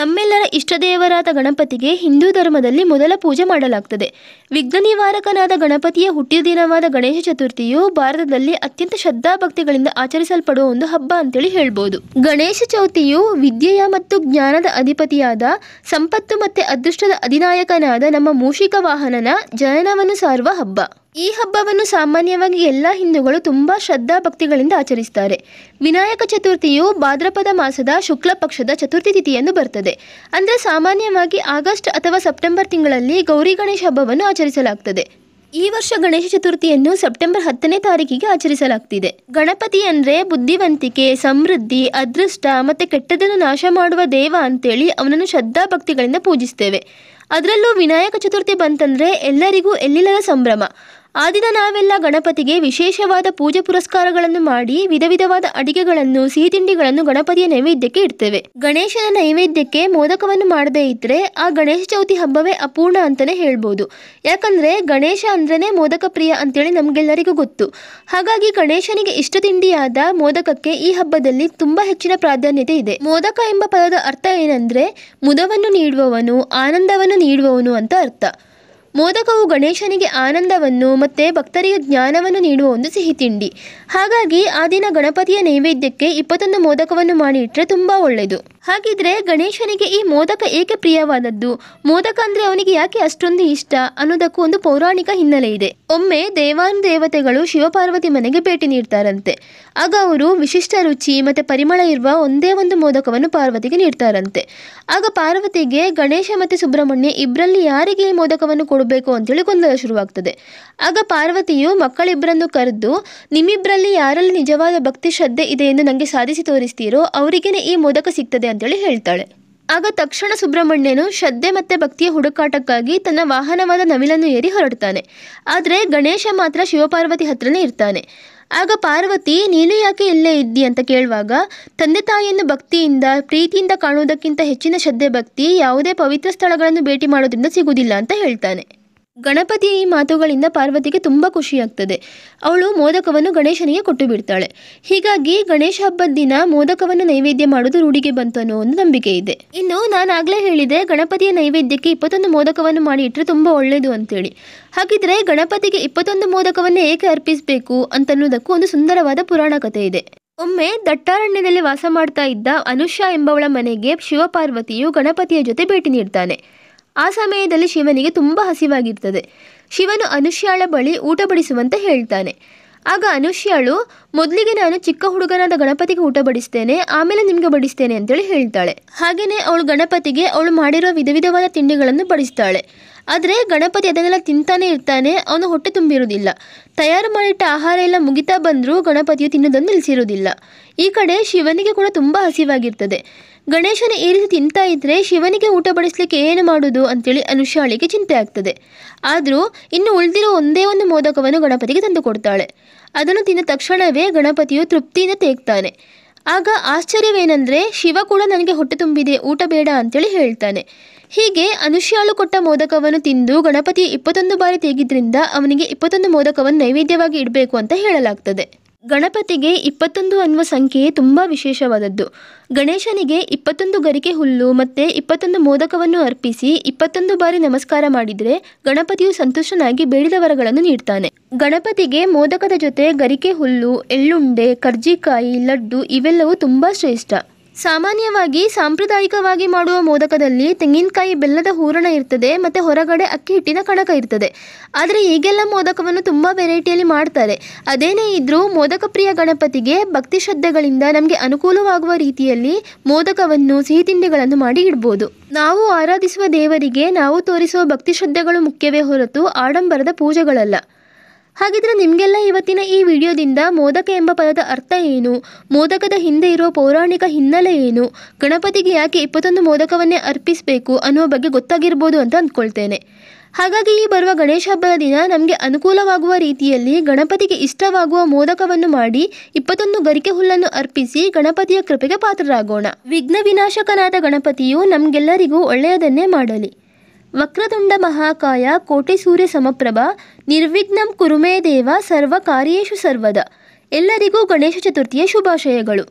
ನಮ್ಮೆಲ್ಲರ ಇಷ್ಟದೇವರಾದ ಗಣಪತಿಗೆ ಹಿಂದೂ ಧರ್ಮದಲ್ಲಿ ಮೊದಲ ಪೂಜೆ ಮಾಡಲಾಗ್ತದೆ ವಿಘ್ನ ನಿವಾರಕನಾದ ಗಣಪತಿಯ ಹುಟ್ಟಿದಿನವಾದ ಗಣೇಶ ಚತುರ್ಥಿಯು ಭಾರತದಲ್ಲಿ ಅತ್ಯಂತ ಶ್ರದ್ಧಾಭಕ್ತಿಗಳಿಂದ ಆಚರಿಸಲ್ಪಡುವ ಒಂದು ಹಬ್ಬ ಅಂತೇಳಿ ಹೇಳ್ಬೋದು ಗಣೇಶ ಚೌತಿಯು ವಿದ್ಯೆಯ ಮತ್ತು ಜ್ಞಾನದ ಅಧಿಪತಿಯಾದ ಸಂಪತ್ತು ಮತ್ತು ಅದೃಷ್ಟದ ಅಧಿನಾಯಕನಾದ ನಮ್ಮ ಮೂಷಿಕ ವಾಹನನ ಜನನವನ್ನು ಸಾರುವ ಹಬ್ಬ ಈ ಹಬ್ಬವನ್ನು ಸಾಮಾನ್ಯವಾಗಿ ಎಲ್ಲ ಹಿಂದೂಗಳು ತುಂಬ ಶ್ರದ್ಧಾ ಭಕ್ತಿಗಳಿಂದ ಆಚರಿಸ್ತಾರೆ ವಿನಾಯಕ ಚತುರ್ಥಿಯು ಭಾದ್ರಪದ ಮಾಸದ ಶುಕ್ಲ ಪಕ್ಷದ ಚತುರ್ಥಿ ತಿಥಿಯನ್ನು ಬರ್ತದೆ ಅಂದರೆ ಸಾಮಾನ್ಯವಾಗಿ ಆಗಸ್ಟ್ ಅಥವಾ ಸೆಪ್ಟೆಂಬರ್ ತಿಂಗಳಲ್ಲಿ ಗೌರಿ ಗಣೇಶ ಹಬ್ಬವನ್ನು ಆಚರಿಸಲಾಗ್ತದೆ ಈ ವರ್ಷ ಗಣೇಶ ಚತುರ್ಥಿಯನ್ನು ಸೆಪ್ಟೆಂಬರ್ ಹತ್ತನೇ ತಾರೀಕಿಗೆ ಆಚರಿಸಲಾಗ್ತಿದೆ ಗಣಪತಿ ಅಂದರೆ ಬುದ್ಧಿವಂತಿಕೆ ಸಮೃದ್ಧಿ ಅದೃಷ್ಟ ಮತ್ತು ಕೆಟ್ಟದನ್ನು ನಾಶ ಮಾಡುವ ದೇವ ಅಂತೇಳಿ ಅವನನ್ನು ಶ್ರದ್ಧಾ ಭಕ್ತಿಗಳಿಂದ ಪೂಜಿಸ್ತೇವೆ ಅದರಲ್ಲೂ ವಿನಾಯಕ ಚತುರ್ಥಿ ಬಂತಂದ್ರೆ ಎಲ್ಲರಿಗೂ ಎಲ್ಲಿಲ್ಲದ ಸಂಭ್ರಮ ಆ ದಿನ ನಾವೆಲ್ಲ ಗಣಪತಿಗೆ ವಿಶೇಷವಾದ ಪೂಜೆ ಪುರಸ್ಕಾರಗಳನ್ನು ಮಾಡಿ ವಿಧ ವಿಧವಾದ ಅಡಿಗೆಗಳನ್ನು ಸಿಹಿ ತಿಂಡಿಗಳನ್ನು ಗಣಪತಿಯ ನೈವೇದ್ಯಕ್ಕೆ ಇಡ್ತೇವೆ ಗಣೇಶನ ನೈವೇದ್ಯಕ್ಕೆ ಮೋದಕವನ್ನು ಮಾಡದೇ ಇದ್ರೆ ಆ ಗಣೇಶ ಚೌತಿ ಹಬ್ಬವೇ ಅಪೂರ್ಣ ಅಂತಲೇ ಹೇಳ್ಬೋದು ಯಾಕಂದ್ರೆ ಗಣೇಶ ಅಂದ್ರೇನೆ ಮೋದಕ ಪ್ರಿಯ ಅಂತೇಳಿ ನಮಗೆಲ್ಲರಿಗೂ ಗೊತ್ತು ಹಾಗಾಗಿ ಗಣೇಶನಿಗೆ ಇಷ್ಟ ತಿಂಡಿಯಾದ ಮೋದಕಕ್ಕೆ ಈ ಹಬ್ಬದಲ್ಲಿ ತುಂಬಾ ಹೆಚ್ಚಿನ ಪ್ರಾಧಾನ್ಯತೆ ಇದೆ ಮೋದಕ ಎಂಬ ಪದದ ಅರ್ಥ ಏನಂದ್ರೆ ಮುದವನ್ನು ನೀಡುವವನು ಆನಂದವನ್ನು ನೀಡುವವನು ಅಂತ ಅರ್ಥ ಮೋದಕವು ಗಣೇಶನಿಗೆ ಆನಂದವನ್ನು ಮತ್ತೆ ಭಕ್ತರಿಗೆ ಜ್ಞಾನವನ್ನು ನೀಡುವ ಒಂದು ಸಿಹಿ ತಿಂಡಿ ಹಾಗಾಗಿ ಆ ದಿನ ಗಣಪತಿಯ ನೈವೇದ್ಯಕ್ಕೆ ಇಪ್ಪತ್ತೊಂದು ಮೋದಕವನ್ನು ಮಾಡಿ ಇಟ್ಟರೆ ತುಂಬ ಒಳ್ಳೆಯದು ಹಾಗಿದ್ರೆ ಗಣೇಶನಿಗೆ ಈ ಮೋದಕ ಏಕೆ ಪ್ರಿಯವಾದದ್ದು ಮೋದಕ ಅಂದ್ರೆ ಅವನಿಗೆ ಯಾಕೆ ಅಷ್ಟೊಂದು ಇಷ್ಟ ಅನ್ನೋದಕ್ಕೂ ಒಂದು ಪೌರಾಣಿಕ ಹಿನ್ನೆಲೆ ಇದೆ ಒಮ್ಮೆ ದೇವಾನು ದೇವತೆಗಳು ಶಿವಪಾರ್ವತಿ ಮನೆಗೆ ಭೇಟಿ ನೀಡ್ತಾರಂತೆ ಆಗ ಅವರು ವಿಶಿಷ್ಟ ರುಚಿ ಮತ್ತೆ ಪರಿಮಳ ಇರುವ ಒಂದೇ ಒಂದು ಮೋದಕವನ್ನು ಪಾರ್ವತಿಗೆ ನೀಡ್ತಾರಂತೆ ಆಗ ಪಾರ್ವತಿಗೆ ಗಣೇಶ ಮತ್ತೆ ಸುಬ್ರಹ್ಮಣ್ಯ ಇಬ್ಬರಲ್ಲಿ ಯಾರಿಗೆ ಈ ಮೋದಕವನ್ನು ಕೊಡಬೇಕು ಅಂತೇಳಿ ಗೊಂದಲ ಶುರುವಾಗ್ತದೆ ಆಗ ಪಾರ್ವತಿಯು ಮಕ್ಕಳಿಬ್ಬರನ್ನು ಕರೆದು ನಿಮ್ಮಿಬ್ಬರಲ್ಲಿ ಯಾರಲ್ಲಿ ನಿಜವಾದ ಭಕ್ತಿ ಶ್ರದ್ಧೆ ಇದೆ ಎಂದು ನನಗೆ ಸಾಧಿಸಿ ತೋರಿಸ್ತೀರೋ ಅವರಿಗೇನೆ ಈ ಮೋದಕ ಸಿಗ್ತದೆ ಅಂತೇಳಿ ಹೇಳ್ತಾಳೆ ಆಗ ತಕ್ಷಣ ಸುಬ್ರಹ್ಮಣ್ಯನು ಶ್ರದ್ಧೆ ಮತ್ತು ಭಕ್ತಿಯ ಹುಡುಕಾಟಕ್ಕಾಗಿ ತನ್ನ ವಾಹನವಾದ ನವಿಲನ್ನು ಏರಿ ಹೊರಡ್ತಾನೆ ಆದರೆ ಗಣೇಶ ಮಾತ್ರ ಶಿವಪಾರ್ವತಿ ಹತ್ರನೇ ಇರ್ತಾನೆ ಆಗ ಪಾರ್ವತಿ ನೀನು ಯಾಕೆ ಇಲ್ಲೇ ಇದ್ದಿ ಅಂತ ಕೇಳುವಾಗ ತಂದೆ ತಾಯಿಯನ್ನು ಭಕ್ತಿಯಿಂದ ಪ್ರೀತಿಯಿಂದ ಕಾಣುವುದಕ್ಕಿಂತ ಹೆಚ್ಚಿನ ಶ್ರದ್ಧೆ ಭಕ್ತಿ ಯಾವುದೇ ಪವಿತ್ರ ಸ್ಥಳಗಳನ್ನು ಭೇಟಿ ಮಾಡೋದ್ರಿಂದ ಸಿಗುವುದಿಲ್ಲ ಅಂತ ಹೇಳ್ತಾನೆ ಗಣಪತಿಯ ಈ ಮಾತುಗಳಿಂದ ಪಾರ್ವತಿಗೆ ತುಂಬ ಖುಷಿಯಾಗ್ತದೆ ಅವಳು ಮೋದಕವನ್ನು ಗಣೇಶನಿಗೆ ಕೊಟ್ಟು ಬಿಡ್ತಾಳೆ ಹೀಗಾಗಿ ಗಣೇಶ ಹಬ್ಬದ ದಿನ ಮೋದಕವನ್ನು ನೈವೇದ್ಯ ಮಾಡೋದು ರೂಢಿಗೆ ಬಂತು ಅನ್ನೋ ಒಂದು ನಂಬಿಕೆ ಇದೆ ಇನ್ನು ನಾನು ಆಗ್ಲೇ ಹೇಳಿದೆ ಗಣಪತಿಯ ನೈವೇದ್ಯಕ್ಕೆ ಇಪ್ಪತ್ತೊಂದು ಮೋದಕವನ್ನು ಮಾಡಿ ಇಟ್ಟರೆ ತುಂಬ ಒಳ್ಳೇದು ಅಂತೇಳಿ ಹಾಗಿದ್ರೆ ಗಣಪತಿಗೆ ಇಪ್ಪತ್ತೊಂದು ಮೋದಕವನ್ನು ಏಕೆ ಅರ್ಪಿಸಬೇಕು ಅಂತನ್ನುವುದಕ್ಕೂ ಒಂದು ಸುಂದರವಾದ ಪುರಾಣ ಕಥೆ ಇದೆ ಒಮ್ಮೆ ದಟ್ಟಾರಣ್ಯದಲ್ಲಿ ವಾಸ ಮಾಡ್ತಾ ಇದ್ದ ಅನುಷಾ ಎಂಬವಳ ಮನೆಗೆ ಶಿವಪಾರ್ವತಿಯು ಗಣಪತಿಯ ಜೊತೆ ಭೇಟಿ ನೀಡ್ತಾನೆ ಆ ಸಮಯದಲ್ಲಿ ಶಿವನಿಗೆ ತುಂಬ ಹಸಿವಾಗಿರ್ತದೆ ಶಿವನು ಅನುಷ್ಯಾಳ ಬಳಿ ಊಟ ಬಡಿಸುವಂತೆ ಹೇಳ್ತಾನೆ ಆಗ ಅನುಷ್ಯಾಳು ಮೊದಲಿಗೆ ನಾನು ಚಿಕ್ಕ ಹುಡುಗನಾದ ಗಣಪತಿಗೆ ಊಟ ಬಡಿಸ್ತೇನೆ ಆಮೇಲೆ ನಿಮಗೆ ಬಡಿಸ್ತೇನೆ ಅಂತೇಳಿ ಹೇಳ್ತಾಳೆ ಹಾಗೆಯೇ ಅವಳು ಗಣಪತಿಗೆ ಅವಳು ಮಾಡಿರೋ ವಿಧ ವಿಧವಾದ ತಿಂಡಿಗಳನ್ನು ಬಡಿಸ್ತಾಳೆ ಆದರೆ ಗಣಪತಿ ಅದನ್ನೆಲ್ಲ ತಿಂತಾನೆ ಇರ್ತಾನೆ ಅವನು ಹೊಟ್ಟೆ ತುಂಬಿರುವುದಿಲ್ಲ ತಯಾರು ಮಾಡಿಟ್ಟ ಆಹಾರ ಎಲ್ಲ ಮುಗಿತಾ ಬಂದರೂ ಗಣಪತಿಯು ತಿನ್ನೋದನ್ನು ನಿಲ್ಲಿಸಿರುವುದಿಲ್ಲ ಈ ಕಡೆ ಶಿವನಿಗೆ ಕೂಡ ತುಂಬ ಹಸಿವಾಗಿರ್ತದೆ ಗಣೇಶನ ಈ ರೀತಿ ತಿಂತಾ ಇದ್ದರೆ ಶಿವನಿಗೆ ಊಟ ಬಡಿಸಲಿಕ್ಕೆ ಏನು ಮಾಡೋದು ಅಂತೇಳಿ ಅನುಷಾಳಿಗೆ ಚಿಂತೆ ಆಗ್ತದೆ ಆದರೂ ಇನ್ನು ಉಳಿದಿರೋ ಒಂದೇ ಒಂದು ಮೋದಕವನ್ನು ಗಣಪತಿಗೆ ತಂದು ಕೊಡ್ತಾಳೆ ಅದನ್ನು ತಿಂದ ತಕ್ಷಣವೇ ಗಣಪತಿಯು ತೃಪ್ತಿಯಿಂದ ತೇಗ್ತಾನೆ ಆಗ ಆಶ್ಚರ್ಯವೇನೆಂದರೆ ಶಿವ ಕೂಡ ನನಗೆ ಹೊಟ್ಟೆ ತುಂಬಿದೆ ಊಟ ಬೇಡ ಅಂತೇಳಿ ಹೇಳ್ತಾನೆ ಹೀಗೆ ಅನುಷ್ಯಾಳು ಕೊಟ್ಟ ಮೋದಕವನ್ನು ತಿಂದು ಗಣಪತಿ ಇಪ್ಪತ್ತೊಂದು ಬಾರಿ ತೆಗೆದ್ರಿಂದ ಅವನಿಗೆ ಇಪ್ಪತ್ತೊಂದು ಮೋದಕವನ್ನು ನೈವೇದ್ಯವಾಗಿ ಇಡಬೇಕು ಅಂತ ಹೇಳಲಾಗ್ತದೆ ಗಣಪತಿಗೆ ಇಪ್ಪತ್ತೊಂದು ಅನ್ನುವ ಸಂಖ್ಯೆ ತುಂಬ ವಿಶೇಷವಾದದ್ದು ಗಣೇಶನಿಗೆ ಇಪ್ಪತ್ತೊಂದು ಗರಿಕೆ ಹುಲ್ಲು ಮತ್ತು ಇಪ್ಪತ್ತೊಂದು ಮೋದಕವನ್ನು ಅರ್ಪಿಸಿ ಇಪ್ಪತ್ತೊಂದು ಬಾರಿ ನಮಸ್ಕಾರ ಮಾಡಿದರೆ ಗಣಪತಿಯು ಸಂತುಷ್ಟನಾಗಿ ಬೇಡಿದ ವರಗಳನ್ನು ನೀಡ್ತಾನೆ ಗಣಪತಿಗೆ ಮೋದಕದ ಜೊತೆ ಗರಿಕೆ ಹುಲ್ಲು ಎಳ್ಳುಂಡೆ ಕರ್ಜಿಕಾಯಿ ಲಡ್ಡು ಇವೆಲ್ಲವೂ ತುಂಬ ಶ್ರೇಷ್ಠ ಸಾಮಾನ್ಯವಾಗಿ ಸಾಂಪ್ರದಾಯಿಕವಾಗಿ ಮಾಡುವ ಮೋದಕದಲ್ಲಿ ತೆಂಗಿನಕಾಯಿ ಬೆಲ್ಲದ ಹೂರಣ ಇರ್ತದೆ ಮತ್ತು ಹೊರಗಡೆ ಅಕ್ಕಿ ಹಿಟ್ಟಿನ ಕಣಕ ಇರ್ತದೆ ಆದರೆ ಈಗೆಲ್ಲ ಮೋದಕವನ್ನು ತುಂಬ ವೆರೈಟಿಯಲ್ಲಿ ಮಾಡ್ತಾರೆ ಅದೇನೇ ಇದ್ದರೂ ಮೋದಕ ಪ್ರಿಯ ಗಣಪತಿಗೆ ಭಕ್ತಿ ಶ್ರದ್ಧೆಗಳಿಂದ ನಮಗೆ ಅನುಕೂಲವಾಗುವ ರೀತಿಯಲ್ಲಿ ಮೋದಕವನ್ನು ಸಿಹಿ ತಿಂಡಿಗಳನ್ನು ಮಾಡಿ ಇಡ್ಬೋದು ನಾವು ಆರಾಧಿಸುವ ದೇವರಿಗೆ ನಾವು ತೋರಿಸುವ ಭಕ್ತಿ ಶ್ರದ್ಧೆಗಳು ಮುಖ್ಯವೇ ಹೊರತು ಆಡಂಬರದ ಪೂಜೆಗಳಲ್ಲ ಹಾಗಿದ್ರೆ ನಿಮಗೆಲ್ಲ ಇವತ್ತಿನ ಈ ವಿಡಿಯೋದಿಂದ ಮೋದಕ ಎಂಬ ಪದದ ಅರ್ಥ ಏನು ಮೋದಕದ ಹಿಂದೆ ಇರುವ ಪೌರಾಣಿಕ ಹಿನ್ನೆಲೆ ಏನು ಗಣಪತಿಗೆ ಯಾಕೆ ಇಪ್ಪತ್ತೊಂದು ಮೋದಕವನ್ನೇ ಅರ್ಪಿಸಬೇಕು ಅನ್ನೋ ಬಗ್ಗೆ ಗೊತ್ತಾಗಿರ್ಬೋದು ಅಂತ ಅಂದ್ಕೊಳ್ತೇನೆ ಹಾಗಾಗಿ ಈ ಬರುವ ಗಣೇಶ ಹಬ್ಬದ ದಿನ ನಮಗೆ ಅನುಕೂಲವಾಗುವ ರೀತಿಯಲ್ಲಿ ಗಣಪತಿಗೆ ಇಷ್ಟವಾಗುವ ಮೋದಕವನ್ನು ಮಾಡಿ ಇಪ್ಪತ್ತೊಂದು ಗರಿಕೆ ಹುಲ್ಲನ್ನು ಅರ್ಪಿಸಿ ಗಣಪತಿಯ ಕೃಪೆಗೆ ಪಾತ್ರರಾಗೋಣ ವಿಘ್ನ ವಿನಾಶಕನಾದ ಗಣಪತಿಯು ನಮಗೆಲ್ಲರಿಗೂ ಒಳ್ಳೆಯದನ್ನೇ ಮಾಡಲಿ ವಕ್ರತುಂಡ ಮಹಾಕಾಯ ಕೋಟಿ ಸೂರ್ಯ ಸಮಪ್ರಭ ನಿರ್ವಿಘ್ನಂ ಕುರುಮೇ ದೇವ ಸರ್ವ ಕಾರ್ಯೇಶು ಸರ್ವದ ಎಲ್ಲರಿಗೂ ಗಣೇಶ ಚತುರ್ಥಿಯ ಶುಭಾಶಯಗಳು